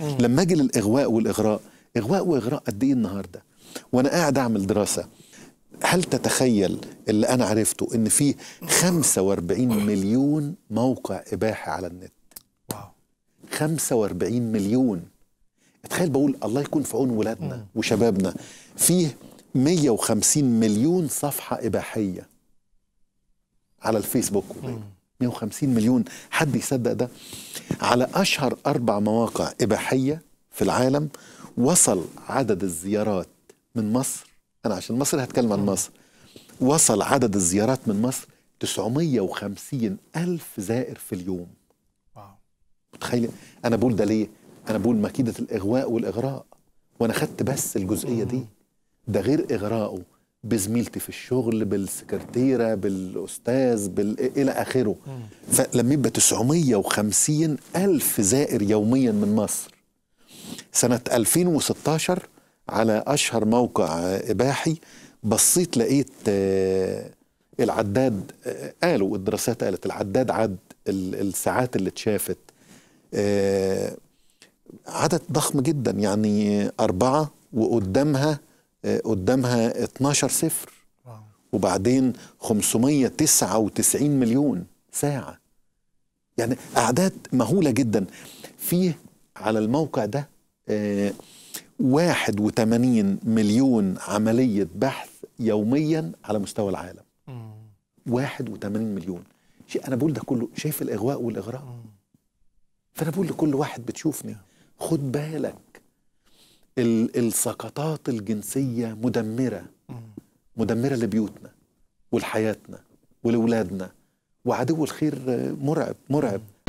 لما اجي للاغواء والاغراء اغواء واغراء قد ايه النهارده وانا قاعد اعمل دراسه هل تتخيل اللي انا عرفته ان في 45 مليون موقع اباحي على النت واو 45 مليون تخيل بقول الله يكون في عون ولادنا وشبابنا فيه 150 مليون صفحه اباحيه على الفيسبوك وبين. 150 مليون حد يصدق ده على أشهر أربع مواقع إباحية في العالم وصل عدد الزيارات من مصر أنا عشان مصر هتكلم عن مصر وصل عدد الزيارات من مصر 950 ألف زائر في اليوم متخيل أنا بقول ده ليه أنا بقول مكيدة الإغواء والإغراء وأنا خدت بس الجزئية دي ده غير إغراءه بزميلتي في الشغل بالسكرتيره بالاستاذ بال... الى اخره فلما يبقى 950 الف زائر يوميا من مصر سنه 2016 على اشهر موقع اباحي بصيت لقيت آه، العداد آه، قالوا الدراسات قالت العداد عد الساعات اللي اتشافت آه، عدد ضخم جدا يعني أربعة وقدامها آه، قدامها 12 صفر وبعدين 599 مليون ساعة يعني أعداد مهولة جدا فيه على الموقع ده 81 آه، مليون عملية بحث يوميا على مستوى العالم 81 مليون شيء أنا بقول ده كله شايف الإغواء والإغراء فأنا بقول لكل واحد بتشوفني خد بالك السقطات الجنسية مدمرة مدمرة لبيوتنا ولحياتنا ولولادنا وعدو الخير مرعب مرعب